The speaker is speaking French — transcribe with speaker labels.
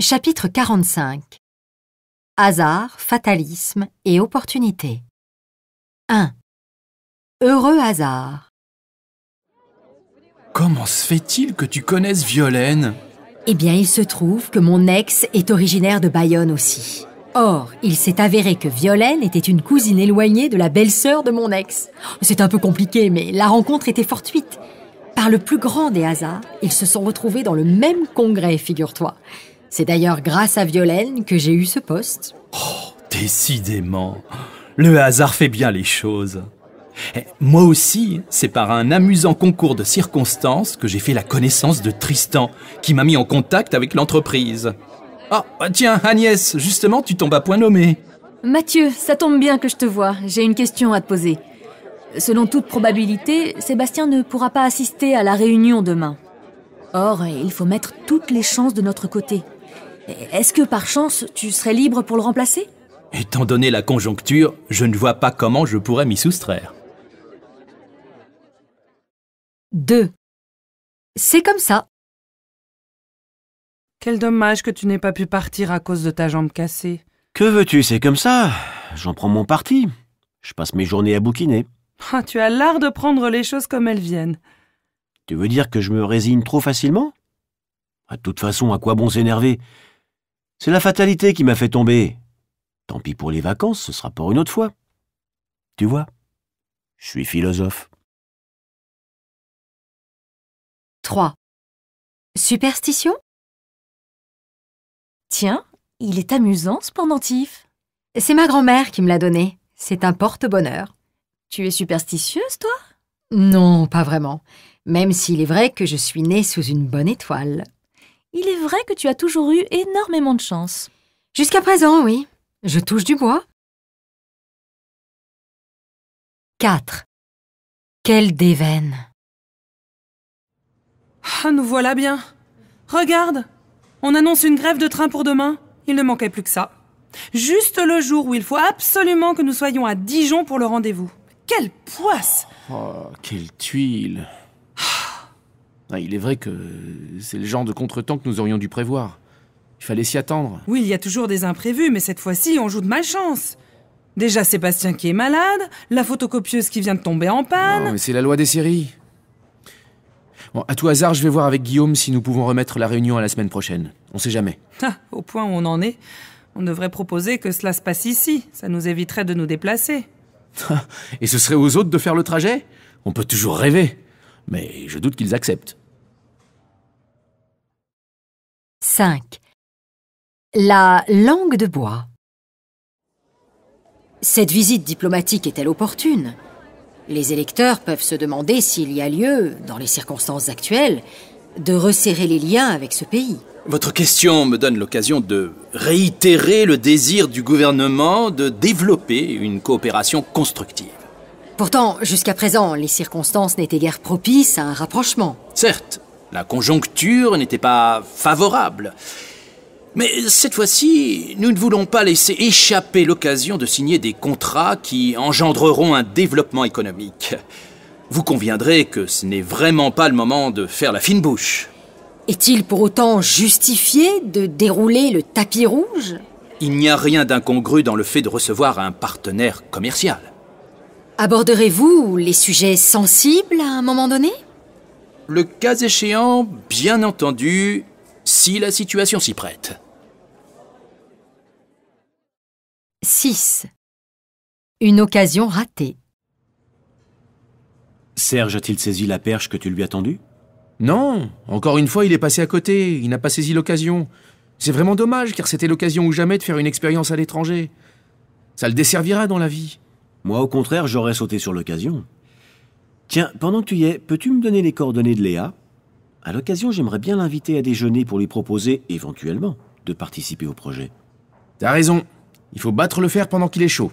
Speaker 1: Chapitre 45 Hasard, fatalisme et opportunité 1. Heureux hasard Comment se fait-il que tu connaisses Violaine Eh bien, il se trouve que mon
Speaker 2: ex est originaire de Bayonne aussi. Or, il s'est avéré que Violaine était une cousine éloignée de la belle-sœur de mon ex. C'est un peu compliqué, mais la rencontre était fortuite. Par le plus grand des hasards, ils se sont retrouvés dans le même congrès, figure-toi. C'est d'ailleurs grâce à Violaine que j'ai eu ce poste. Oh,
Speaker 3: décidément, le hasard fait bien les choses. Eh, moi aussi, c'est par un amusant concours de circonstances que j'ai fait la connaissance de Tristan, qui m'a mis en contact avec l'entreprise. Ah, oh, tiens, Agnès, justement, tu tombes à point nommé.
Speaker 2: Mathieu, ça tombe bien que je te vois. J'ai une question à te poser. Selon toute probabilité, Sébastien ne pourra pas assister à la réunion demain. Or, il faut mettre toutes les chances de notre côté. Est-ce que par chance, tu serais libre pour le remplacer
Speaker 3: Étant donné la conjoncture, je
Speaker 1: ne vois pas comment je pourrais m'y soustraire.
Speaker 4: 2. C'est comme ça. Quel dommage que tu n'aies pas pu partir à cause de ta jambe cassée.
Speaker 1: Que veux-tu, c'est comme ça. J'en prends mon parti.
Speaker 5: Je passe mes journées à bouquiner.
Speaker 4: Ah, tu as l'art de prendre les choses comme elles viennent.
Speaker 5: Tu veux dire que je me résigne trop facilement bah, De toute façon, à quoi bon s'énerver c'est la fatalité qui m'a fait tomber. Tant pis pour les vacances, ce sera pour une autre fois.
Speaker 1: Tu vois, je suis philosophe. 3. Superstition Tiens, il est amusant ce pendentif. C'est ma grand-mère qui me l'a donné.
Speaker 2: C'est un porte-bonheur. Tu es superstitieuse, toi Non, pas vraiment. Même s'il est vrai que je suis née sous une bonne étoile. Il est vrai que tu as toujours eu
Speaker 1: énormément de chance. Jusqu'à présent, oui. Je touche du bois. 4. Quelle déveine
Speaker 4: ah, Nous voilà bien. Regarde On annonce une grève de train pour demain. Il ne manquait plus que ça. Juste le jour où il faut absolument que nous soyons à Dijon pour le rendez-vous. Quelle poisse
Speaker 5: Oh, quelle tuile ben, il est vrai que c'est le genre de contretemps que nous aurions dû prévoir. Il fallait s'y attendre.
Speaker 4: Oui, il y a toujours des imprévus, mais cette fois-ci, on joue de malchance. Déjà Sébastien qui est malade, la photocopieuse qui vient de tomber en panne. Non,
Speaker 5: mais c'est la loi des séries. Bon, à tout hasard, je vais voir avec Guillaume si nous pouvons remettre la réunion à la semaine prochaine. On sait jamais.
Speaker 4: Ah, au point où on en est, on devrait proposer que cela se passe ici. Ça nous éviterait de nous déplacer.
Speaker 5: Et ce serait aux autres de faire le trajet On peut toujours rêver. Mais
Speaker 1: je doute qu'ils acceptent. 5. La langue de bois. Cette visite
Speaker 2: diplomatique est-elle opportune Les électeurs peuvent se demander s'il y a lieu, dans les circonstances actuelles, de resserrer les liens avec ce pays.
Speaker 3: Votre question me donne l'occasion de réitérer le désir du gouvernement de développer une coopération constructive.
Speaker 2: Pourtant, jusqu'à présent, les circonstances n'étaient guère propices à un rapprochement.
Speaker 3: Certes, la conjoncture n'était pas favorable. Mais cette fois-ci, nous ne voulons pas laisser échapper l'occasion de signer des contrats qui engendreront un développement économique. Vous conviendrez que ce n'est vraiment pas le moment de faire la fine bouche.
Speaker 2: Est-il pour autant justifié de dérouler le tapis rouge
Speaker 3: Il n'y a rien d'incongru dans le fait de recevoir un partenaire
Speaker 2: commercial. Aborderez-vous les sujets sensibles à un moment donné
Speaker 3: le cas échéant, bien entendu, si la situation s'y prête.
Speaker 2: 6. Une occasion ratée.
Speaker 5: Serge a-t-il saisi la perche que tu lui as tendue Non, encore une fois, il est passé à côté, il n'a pas saisi l'occasion. C'est vraiment dommage, car c'était l'occasion ou jamais de faire une expérience à l'étranger. Ça le desservira dans la vie. Moi, au contraire, j'aurais sauté sur l'occasion. Tiens, pendant que tu y es, peux-tu me donner les coordonnées de Léa À l'occasion, j'aimerais bien l'inviter à déjeuner pour lui proposer, éventuellement,
Speaker 1: de participer au projet. T'as raison. Il faut battre le fer pendant qu'il est chaud.